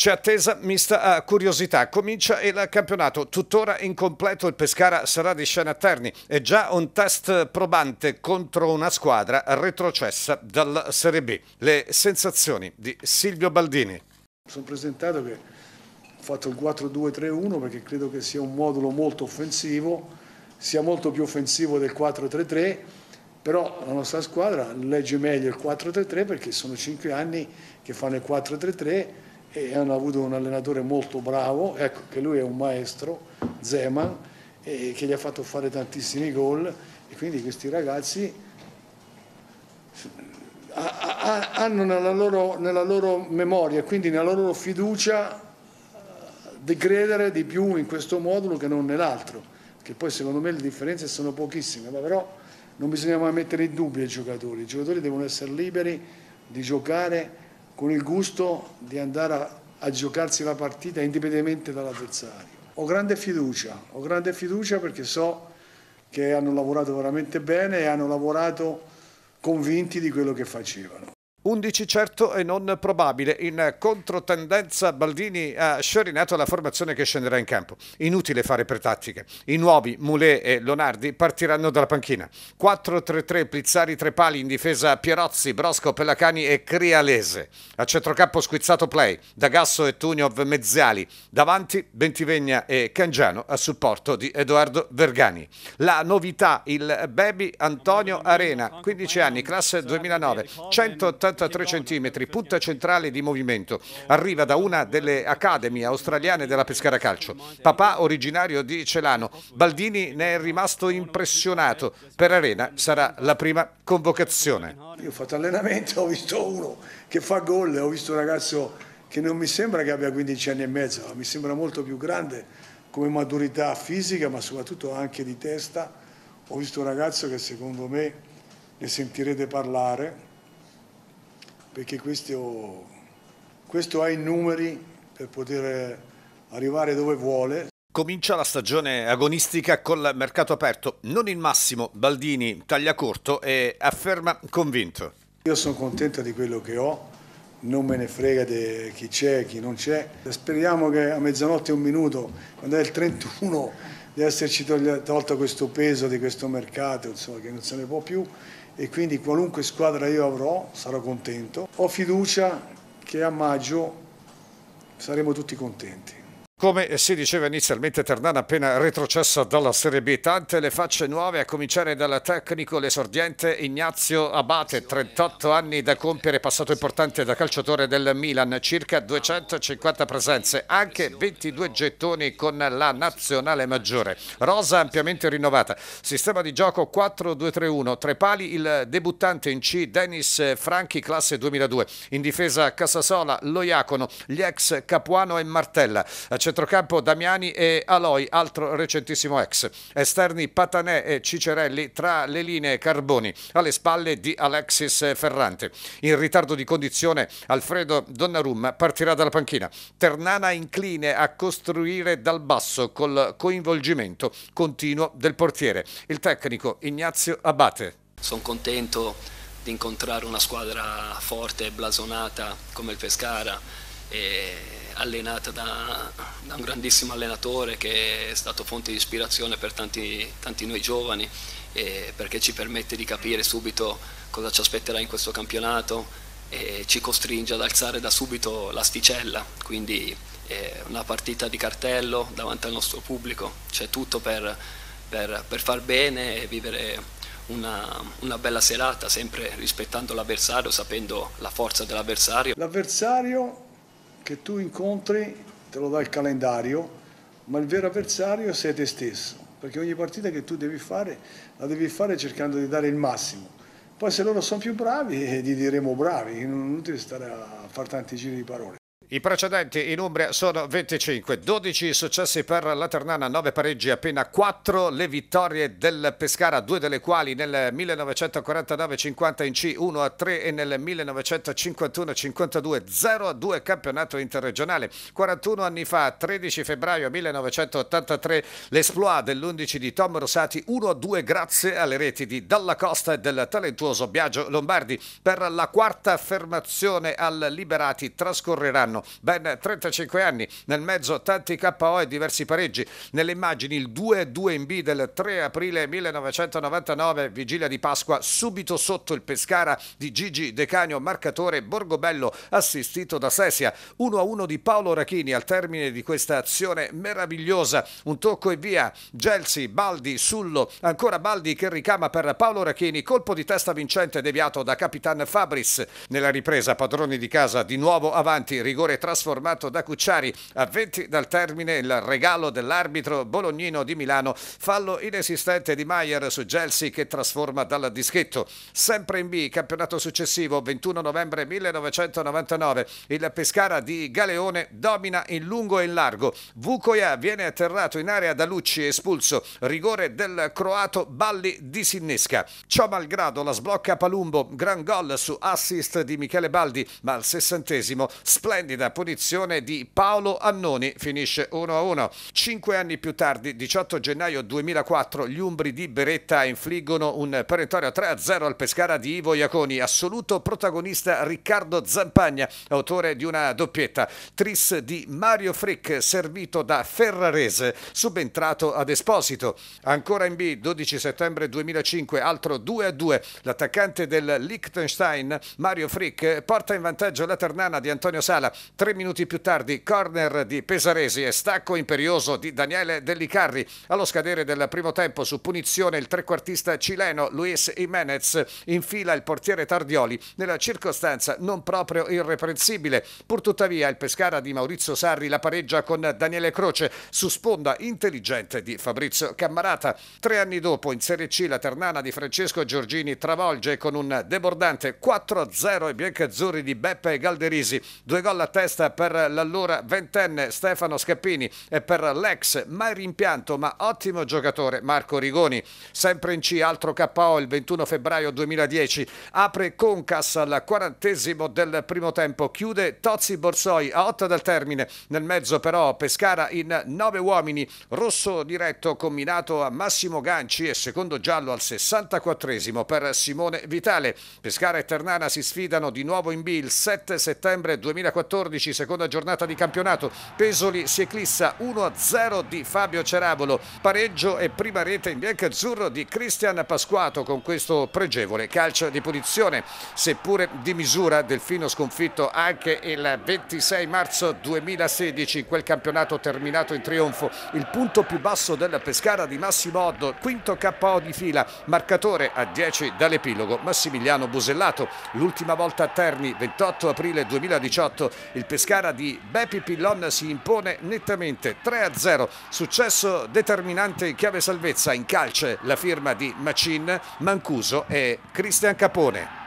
C'è attesa mista a curiosità. Comincia il campionato. Tuttora incompleto il Pescara sarà di scena a Terni. È già un test probante contro una squadra retrocessa dalla Serie B. Le sensazioni di Silvio Baldini. Sono presentato che ho fatto il 4-2-3-1 perché credo che sia un modulo molto offensivo, sia molto più offensivo del 4-3-3 però la nostra squadra legge meglio il 4-3-3 perché sono cinque anni che fanno il 4-3-3 e hanno avuto un allenatore molto bravo, ecco che lui è un maestro, Zeman, che gli ha fatto fare tantissimi gol e quindi questi ragazzi hanno nella loro, nella loro memoria, quindi nella loro fiducia di credere di più in questo modulo che non nell'altro, che poi secondo me le differenze sono pochissime, ma però non bisogna mai mettere in dubbio i giocatori, i giocatori devono essere liberi di giocare con il gusto di andare a, a giocarsi la partita indipendentemente dall'avversario. Ho grande fiducia, ho grande fiducia perché so che hanno lavorato veramente bene e hanno lavorato convinti di quello che facevano. 11 certo e non probabile. In controtendenza Baldini ha sciorinato la formazione che scenderà in campo. Inutile fare pretattiche. I nuovi Moulet e Lonardi partiranno dalla panchina. 4-3-3 Plizzari tre pali in difesa Pierozzi, Brosco, Pellacani e Crialese. A centrocampo squizzato play D'Agasso e Tuniov Mezziali. Davanti Bentivegna e Cangiano a supporto di Edoardo Vergani. La novità il baby Antonio Arena, 15 anni, classe 2009, 180 83 cm, punta centrale di movimento. Arriva da una delle Academy australiane della Pescara Calcio. Papà, originario di Celano, Baldini ne è rimasto impressionato. Per Arena sarà la prima convocazione. Io ho fatto allenamento, ho visto uno che fa gol, ho visto un ragazzo che non mi sembra che abbia 15 anni e mezzo, ma mi sembra molto più grande come maturità fisica ma soprattutto anche di testa. Ho visto un ragazzo che secondo me ne sentirete parlare, perché questo, questo ha i numeri per poter arrivare dove vuole. Comincia la stagione agonistica col mercato aperto, non il massimo, Baldini taglia corto e afferma convinto. Io sono contento di quello che ho, non me ne frega di chi c'è e chi non c'è. Speriamo che a mezzanotte un minuto, quando è il 31, di esserci tolto questo peso di questo mercato, insomma, che non se ne può più e quindi qualunque squadra io avrò sarò contento. Ho fiducia che a maggio saremo tutti contenti. Come si diceva inizialmente, Ternana appena retrocessa dalla Serie B, tante le facce nuove, a cominciare dal tecnico l'esordiente Ignazio Abate, 38 anni da compiere, passato importante da calciatore del Milan, circa 250 presenze, anche 22 gettoni con la nazionale maggiore. Rosa ampiamente rinnovata, sistema di gioco 4-2-3-1, tre pali il debuttante in C Denis Franchi, classe 2002, in difesa Casasola, Loiacono, gli ex Capuano e Martella. A centrocampo Damiani e Aloi, altro recentissimo ex. Esterni Patanè e Cicerelli tra le linee Carboni, alle spalle di Alexis Ferrante. In ritardo di condizione Alfredo Donnarumma partirà dalla panchina. Ternana incline a costruire dal basso col coinvolgimento continuo del portiere. Il tecnico Ignazio Abate. Sono contento di incontrare una squadra forte e blasonata come il Pescara. E allenata da, da, un grandissimo allenatore che è stato fonte di ispirazione per tanti, tanti noi giovani eh, perché ci permette di capire subito cosa ci aspetterà in questo campionato e ci costringe ad alzare da subito l'asticella, quindi eh, una partita di cartello davanti al nostro pubblico, c'è tutto per, per, per, far bene e vivere una, una bella serata, sempre rispettando l'avversario, sapendo la forza dell'avversario. L'avversario che tu incontri te lo dà il calendario, ma il vero avversario sei te stesso, perché ogni partita che tu devi fare la devi fare cercando di dare il massimo. Poi se loro sono più bravi, eh, gli diremo bravi, non è inutile stare a fare tanti giri di parole. I precedenti in Umbria sono 25, 12 successi per la Ternana, 9 pareggi, appena 4 le vittorie del Pescara, due delle quali nel 1949-50 in C, 1 a 3 e nel 1951-52, 0 a 2 campionato interregionale. 41 anni fa, 13 febbraio 1983, l'esploit dell'11 di Tom Rosati, 1 a 2 grazie alle reti di Dalla Costa e del talentuoso Biagio Lombardi. Per la quarta affermazione al Liberati trascorreranno italiano, ben 35 anni, nel mezzo tanti KO e diversi pareggi. Nelle immagini il 2-2 in B del 3 aprile 1999, vigilia di Pasqua, subito sotto il Pescara di Gigi De Canio, marcatore Borgobello, assistito da Sesia. 1-1 di Paolo Rachini al termine di questa azione meravigliosa. Un tocco e via. Gelsi, Baldi, Sullo, ancora Baldi che ricama per Paolo Rachini, colpo di testa vincente deviato da Capitan Fabris. Nella ripresa padroni di casa di nuovo avanti, rigore rigore trasformato da Cucciari a 20 dal termine il regalo dell'arbitro bolognino di Milano, fallo inesistente di Maier su Gelsi che trasforma dal dischetto. Sempre in B, campionato successivo 21 novembre 1999, il Pescara di Galeone domina in lungo e in largo. Vukoja viene atterrato in area da Lucci espulso, rigore del croato Balli disinnesca. Ciò malgrado la sblocca Palumbo, gran gol su assist di Michele Baldi, ma al sessantesimo splendida da punizione di Paolo Annoni finisce 1-1. Cinque anni più tardi, 18 gennaio 2004, gli Umbri di Beretta infliggono un perentorio 3-0 al Pescara di Ivo Iaconi, assoluto protagonista Riccardo Zampagna, autore di una doppietta, tris di Mario Frick, servito da Ferrarese, subentrato ad Esposito. Ancora in B, 12 settembre 2005, altro 2-2, l'attaccante del Liechtenstein, Mario Frick, porta in vantaggio la ternana di Antonio Sala, Tre minuti più tardi, corner di Pesaresi e stacco imperioso di Daniele Dellicarri. Allo scadere del primo tempo, su punizione, il trequartista cileno Luis Jimenez infila il portiere Tardioli nella circostanza non proprio irreprensibile. Purtuttavia, il Pescara di Maurizio Sarri la pareggia con Daniele Croce su sponda intelligente di Fabrizio Cammarata. Tre anni dopo, in Serie C, la Ternana di Francesco Giorgini travolge con un debordante 4-0 i biancazzurri di Beppe Galderisi. Due gol a terra testa per l'allora ventenne Stefano Scappini e per l'ex mai rimpianto ma ottimo giocatore Marco Rigoni. Sempre in C, altro KO il 21 febbraio 2010. Apre Concas al quarantesimo del primo tempo, chiude Tozzi Borsoi a 8 dal termine. Nel mezzo però Pescara in 9 uomini, rosso diretto combinato a Massimo Ganci e secondo giallo al 64 per Simone Vitale. Pescara e Ternana si sfidano di nuovo in B il 7 settembre 2014 14, seconda giornata di campionato. Pesoli si eclissa 1-0 di Fabio Ceravolo, pareggio e prima rete in bianco azzurro di Cristian Pasquato con questo pregevole calcio di punizione, seppure di misura Delfino sconfitto anche il 26 marzo 2016, quel campionato terminato in trionfo, il punto più basso della Pescara di Massimo Oddo, quinto KO di fila, marcatore a 10 dall'epilogo Massimiliano Busellato, l'ultima volta a Terni 28 aprile 2018 il Pescara di Beppi Pillon si impone nettamente 3-0. Successo determinante in chiave salvezza in calce la firma di Macin, Mancuso e Cristian Capone.